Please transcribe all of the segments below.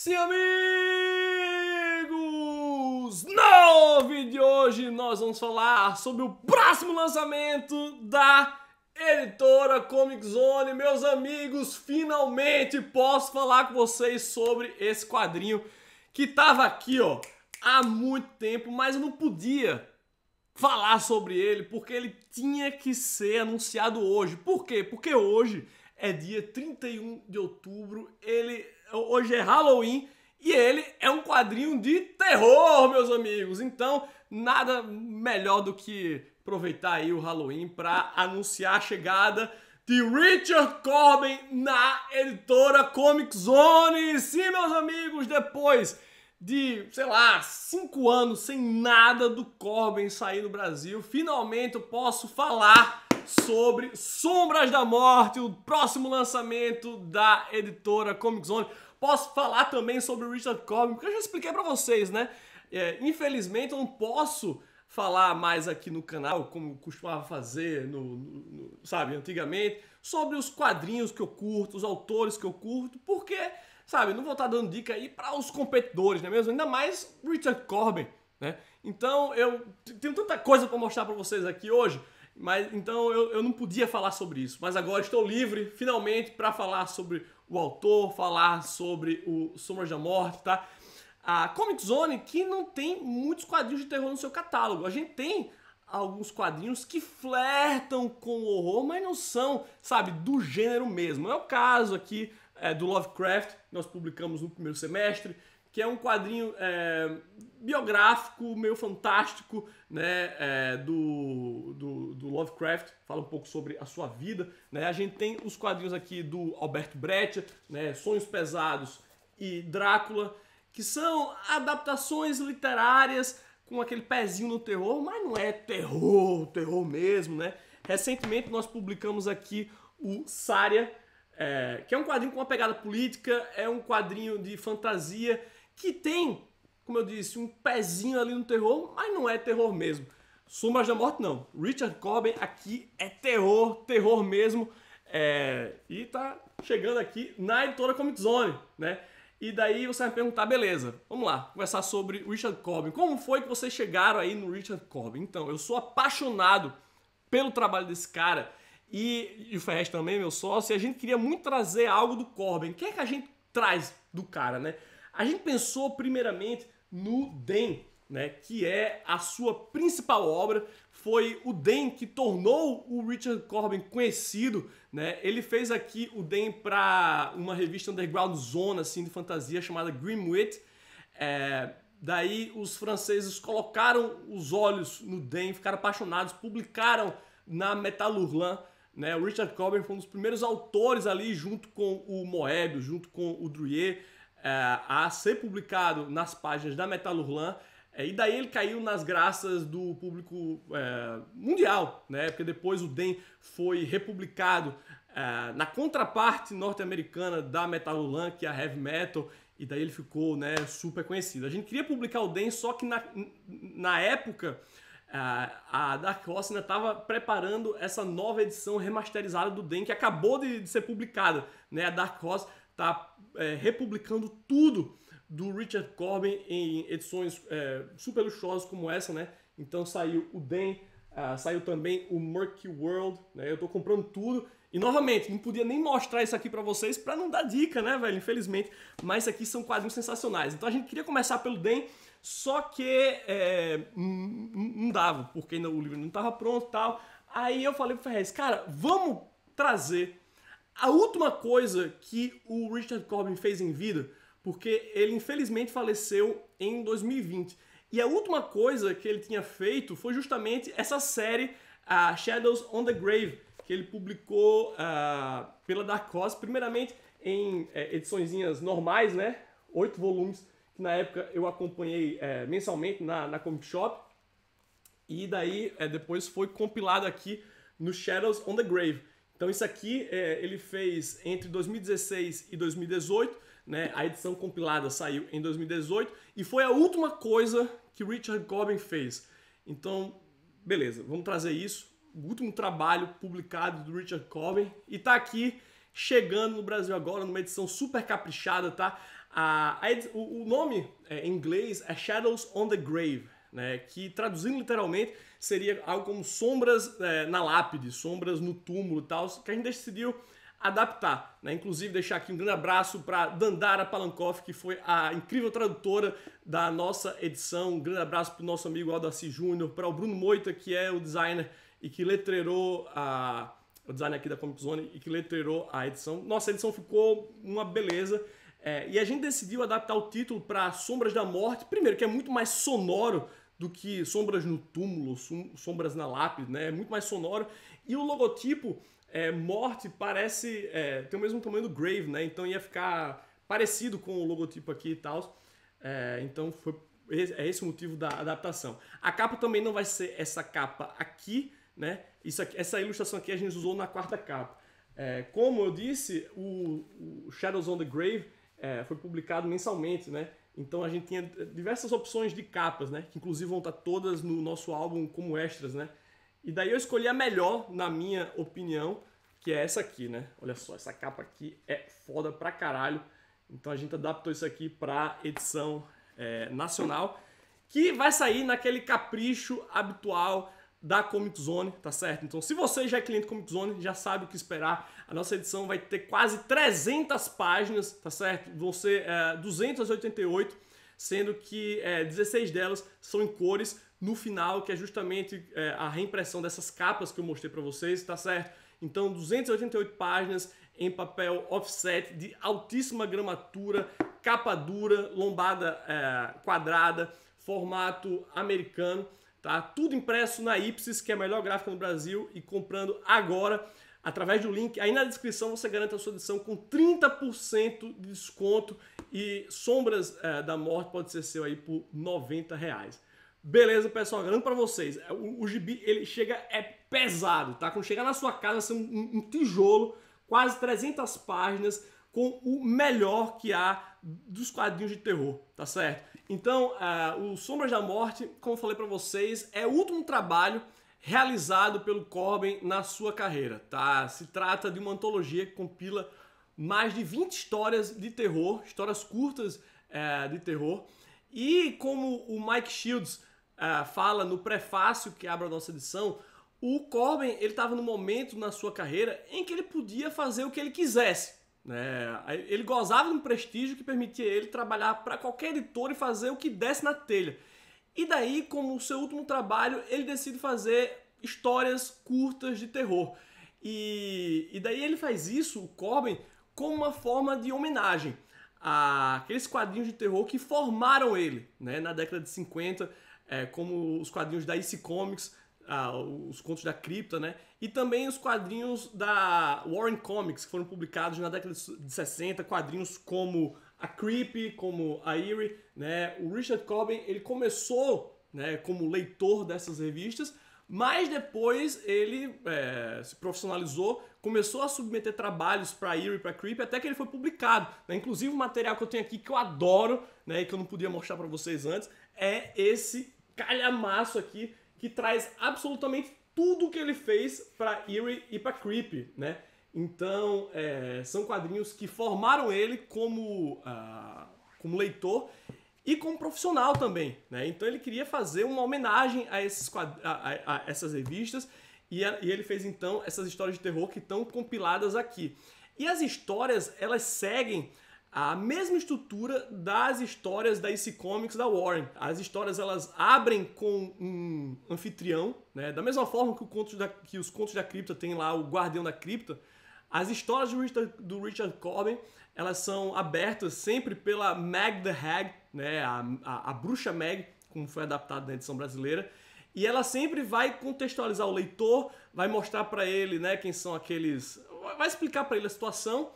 Sim, amigos! No vídeo de hoje nós vamos falar sobre o próximo lançamento da editora Comic Zone. Meus amigos, finalmente posso falar com vocês sobre esse quadrinho que tava aqui, ó, há muito tempo, mas eu não podia falar sobre ele porque ele tinha que ser anunciado hoje. Por quê? Porque hoje é dia 31 de outubro, ele hoje é Halloween e ele é um quadrinho de terror, meus amigos. Então, nada melhor do que aproveitar aí o Halloween para anunciar a chegada de Richard Corbin na editora Comic Zone. Sim, meus amigos, depois de, sei lá, cinco anos sem nada do Corbin sair no Brasil, finalmente eu posso falar sobre Sombras da Morte, o próximo lançamento da editora Comic Zone. Posso falar também sobre o Richard Corbin, porque eu já expliquei para vocês, né? É, infelizmente eu não posso falar mais aqui no canal, como costumava fazer, no, no, no, sabe, antigamente, sobre os quadrinhos que eu curto, os autores que eu curto, porque, sabe, não vou estar tá dando dica aí para os competidores, né mesmo? Ainda mais Richard Corbin, né? Então eu tenho tanta coisa para mostrar para vocês aqui hoje. Mas então eu, eu não podia falar sobre isso, mas agora estou livre finalmente para falar sobre o autor, falar sobre o Sombras da Morte, tá? A Comic Zone que não tem muitos quadrinhos de terror no seu catálogo. A gente tem alguns quadrinhos que flertam com o horror, mas não são, sabe, do gênero mesmo. É o caso aqui é, do Lovecraft, nós publicamos no primeiro semestre que é um quadrinho é, biográfico, meio fantástico, né, é, do, do, do, Lovecraft, fala um pouco sobre a sua vida, né, a gente tem os quadrinhos aqui do Alberto Brecht, né, Sonhos Pesados e Drácula, que são adaptações literárias com aquele pezinho no terror, mas não é terror, terror mesmo, né, recentemente nós publicamos aqui o Sária, é, que é um quadrinho com uma pegada política, é um quadrinho de fantasia, que tem, como eu disse, um pezinho ali no terror, mas não é terror mesmo. Sombras da Morte não. Richard Corbin aqui é terror, terror mesmo. É, e tá chegando aqui na editora Comic Zone, né? E daí você vai perguntar, beleza, vamos lá, conversar sobre Richard Corbin. Como foi que vocês chegaram aí no Richard Corbin? Então, eu sou apaixonado pelo trabalho desse cara e, e o Ferrez também, meu sócio, e a gente queria muito trazer algo do Corbin. O que é que a gente traz do cara, né? A gente pensou primeiramente no DEM, né, que é a sua principal obra, foi o DEM que tornou o Richard Corbin conhecido, né? Ele fez aqui o DEM para uma revista underground zona assim de fantasia chamada Grimwit. É, daí os franceses colocaram os olhos no DEM, ficaram apaixonados, publicaram na Metalurlan, né? O Richard Corbin foi um dos primeiros autores ali junto com o Moebius, junto com o Druyer, é, a ser publicado nas páginas da Metalurlan. É, e daí ele caiu nas graças do público é, mundial, né? Porque depois o DEM foi republicado na contraparte norte-americana da Metalurlan, que é a Heavy Metal. E daí ele ficou né, super conhecido. A gente queria publicar o DEM, só que na, na época a Dark Horse ainda estava preparando essa nova edição remasterizada do DEM, que acabou de, de ser publicada. Né? A Dark Horse está é, republicando tudo do Richard Corbin em edições é, super luxuosas como essa, né? Então saiu o Den, uh, ah, saiu também o Murky World, né? Eu estou comprando tudo. E novamente, não podia nem mostrar isso aqui para vocês para não dar dica, né, velho? Infelizmente. Mas aqui são quadrinhos sensacionais. Então a gente queria começar pelo Den, só que é, não dava, porque o livro não estava pronto e tal. Aí eu falei pro Ferrez, cara, vamos trazer a última coisa que o Richard Corbin fez em vida, porque ele infelizmente faleceu em 2020. E a última coisa que ele tinha feito foi justamente essa série a Shadows on the Grave, que ele publicou uh, pela Dark Horse, primeiramente em uh, eh, ediçõeszinhas normais, né? Oito volumes, que na época eu acompanhei eh, mensalmente na, na Comic Shop. E daí eh, depois foi compilado aqui no Shadows on the Grave. Então isso aqui é, ele fez entre 2016 e 2018, né? A edição compilada saiu em 2018 e foi a última coisa que Richard Corbin fez. Então, beleza, vamos trazer isso. O último trabalho publicado do Richard Corbin e tá aqui chegando no Brasil agora numa edição super caprichada, tá? A, a, o, o, nome é, em inglês é Shadows on the Grave né, que traduzindo literalmente seria algo como sombras é, na lápide, sombras no túmulo e tal, que a gente decidiu adaptar. Né? Inclusive, deixar aqui um grande abraço para Dandara Palankoff, que foi a incrível tradutora da nossa edição. Um grande abraço para o nosso amigo Aldacir Júnior, para o Bruno Moita, que é o designer e que letreirou a, o design aqui da Comic Zone e que letreirou a edição. Nossa, a edição ficou uma beleza. É, e a gente decidiu adaptar o título para Sombras da Morte, primeiro, que é muito mais sonoro do que Sombras no Túmulo, Sombras na Lápide, né? É muito mais sonoro. E o logotipo, é, Morte, parece. É, tem o mesmo tamanho do Grave, né? Então ia ficar parecido com o logotipo aqui e tal. É, então foi, é esse o motivo da adaptação. A capa também não vai ser essa capa aqui, né? Isso aqui, essa ilustração aqui a gente usou na quarta capa. É, como eu disse, o, o Shadows on the Grave é, foi publicado mensalmente, né? Então a gente tinha diversas opções de capas, né? Que inclusive vão estar todas no nosso álbum como extras, né? E daí eu escolhi a melhor, na minha opinião, que é essa aqui, né? Olha só, essa capa aqui é foda pra caralho. Então a gente adaptou isso aqui pra edição é, nacional, que vai sair naquele capricho habitual da Comic Zone, tá certo? Então, se você já é cliente Comic Zone, já sabe o que esperar. A nossa edição vai ter quase 300 páginas, tá certo? Você é, 288, sendo que é, 16 delas são em cores no final, que é justamente é, a reimpressão dessas capas que eu mostrei para vocês, tá certo? Então, 288 páginas em papel offset de altíssima gramatura, capa dura, lombada é, quadrada, formato americano. Tá? Tudo impresso na Ipsis, que é a melhor gráfica no Brasil, e comprando agora através do link. Aí na descrição você garante a sua edição com 30% de desconto e Sombras é, da Morte pode ser seu aí por 90 reais. Beleza, pessoal? Garanto para vocês, é, o, o, gibi ele chega, é pesado, tá? Quando chegar na sua casa, é um, um tijolo, quase 300 páginas, com o melhor que há dos quadrinhos de terror, tá certo? Então, uh, o Sombras da Morte, como eu falei para vocês, é o último trabalho realizado pelo Corbin na sua carreira, tá? Se trata de uma antologia que compila mais de 20 histórias de terror, histórias curtas uh, de terror. E como o Mike Shields uh, fala no prefácio que abre a nossa edição, o Corbin ele estava no momento na sua carreira em que ele podia fazer o que ele quisesse é, ele gozava de um prestígio que permitia ele trabalhar para qualquer editor e fazer o que desse na telha. E daí, como seu último trabalho, ele decide fazer histórias curtas de terror. E, e daí ele faz isso, o Corbin, como uma forma de homenagem àqueles aqueles quadrinhos de terror que formaram ele né, na década de 50, é, como os quadrinhos da IC Comics, ah, os contos da cripta, né? E também os quadrinhos da Warren Comics, que foram publicados na década de 60, quadrinhos como a Creep, como a Eerie, né? O Richard Coben, ele começou né, como leitor dessas revistas, mas depois ele é, se profissionalizou, começou a submeter trabalhos para Eerie e para Creep, até que ele foi publicado. Né? Inclusive, o material que eu tenho aqui, que eu adoro, né, e que eu não podia mostrar para vocês antes, é esse calhamaço aqui que traz absolutamente tudo o que ele fez para Eerie e para Creep, né? Então, é, são quadrinhos que formaram ele como, ah, como leitor e como profissional também, né? Então ele queria fazer uma homenagem a, esses a, a, a essas revistas e, a, e, ele fez então essas histórias de terror que estão compiladas aqui. E as histórias elas seguem a mesma estrutura das histórias da IC Comics da Warren. As histórias elas abrem com um anfitrião, né? Da mesma forma que, o conto da, que os contos da cripta tem lá o guardião da cripta, as histórias do Richard, do Richard Corbin elas são abertas sempre pela Mag the Hag, né? A, a, a bruxa Mag, como foi adaptado na edição brasileira. E ela sempre vai contextualizar o leitor, vai mostrar para ele, né, quem são aqueles, vai explicar para ele a situação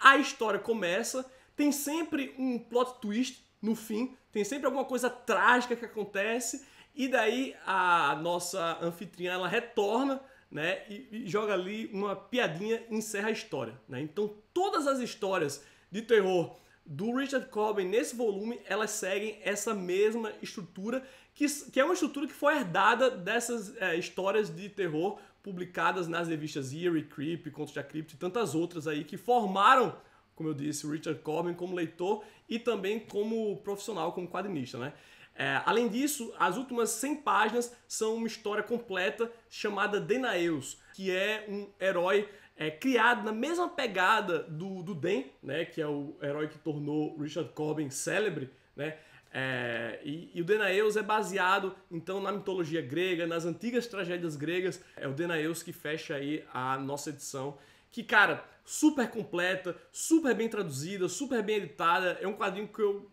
a história começa, tem sempre um plot twist no fim, tem sempre alguma coisa trágica que acontece, e daí a nossa anfitriã ela retorna né, e, e joga ali uma piadinha e encerra a história. Né? Então todas as histórias de terror do Richard Corbin nesse volume, elas seguem essa mesma estrutura, que, que é uma estrutura que foi herdada dessas é, histórias de terror publicadas nas revistas Eerie, Creep, Contos da Cripta e tantas outras aí que formaram, como eu disse, o Richard Corbin como leitor e também como profissional, como quadrinista, né? É, além disso, as últimas 100 páginas são uma história completa chamada Denaeus, que é um herói é, criado na mesma pegada do, do Den, né, que é o herói que tornou Richard Corbin célebre, né, é, e, e, o Denaeus é baseado então na mitologia grega, nas antigas tragédias gregas. É o Denaeus que fecha aí a nossa edição, que cara, super completa, super bem traduzida, super bem editada. É um quadrinho que eu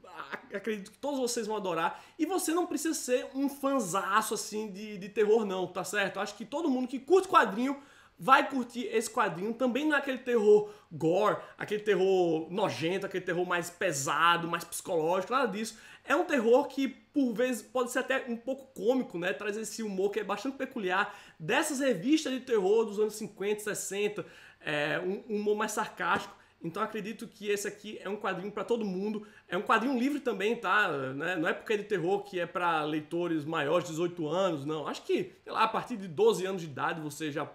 acredito que todos vocês vão adorar. E você não precisa ser um fanzaço assim de, de terror não, tá certo? Acho que todo mundo que curte quadrinho vai curtir esse quadrinho. Também não é aquele terror gore, aquele terror nojento, aquele terror mais pesado, mais psicológico, nada disso. É um terror que, por vezes, pode ser até um pouco cômico, né? Traz esse humor que é bastante peculiar dessas revistas de terror dos anos 50, 60, é, um humor mais sarcástico. Então acredito que esse aqui é um quadrinho para todo mundo. É um quadrinho livre também, tá? Né? Não é porque é de terror que é para leitores maiores de 18 anos, não. Acho que, sei lá, a partir de 12 anos de idade você já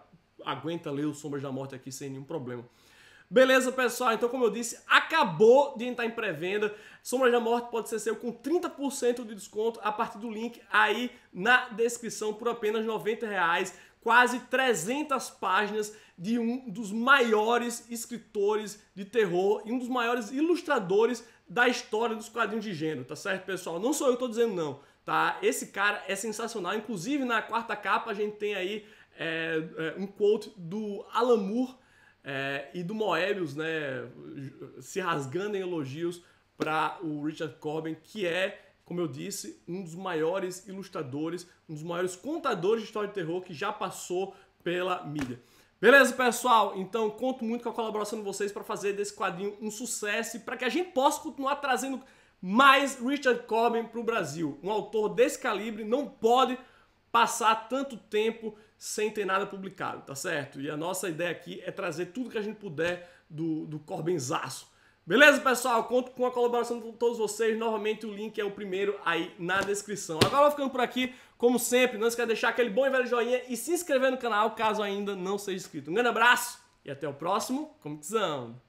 aguenta ler o Sombras da Morte aqui sem nenhum problema. Beleza, pessoal? Então, como eu disse, acabou de entrar em pré-venda. Sombras da Morte pode ser seu com 30% de desconto a partir do link aí na descrição por apenas R$ Reais. Quase 300 páginas de um dos maiores escritores de terror e um dos maiores ilustradores da história dos quadrinhos de gênero, tá certo, pessoal? Não sou eu que tô dizendo não, tá? Esse cara é sensacional. Inclusive, na quarta capa a gente tem aí é, é, um quote do Alan Moore é, e do Moebius, né, se rasgando em elogios para o Richard Corbin, que é, como eu disse, um dos maiores ilustradores, um dos maiores contadores de história de terror que já passou pela mídia. Beleza, pessoal? Então, conto muito com a colaboração de vocês para fazer desse quadrinho um sucesso e para que a gente possa continuar trazendo mais Richard Corbin para o Brasil. Um autor desse calibre não pode passar tanto tempo sem ter nada publicado, tá certo? E a nossa ideia aqui é trazer tudo que a gente puder do, do Corbenzaço. Beleza, pessoal? Conto com a colaboração de todos vocês. Novamente, o link é o primeiro aí na descrição. Agora vou ficando por aqui. Como sempre, não esqueça de deixar aquele bom e velho joinha e se inscrever no canal caso ainda não seja inscrito. Um grande abraço e até o próximo Comiczão!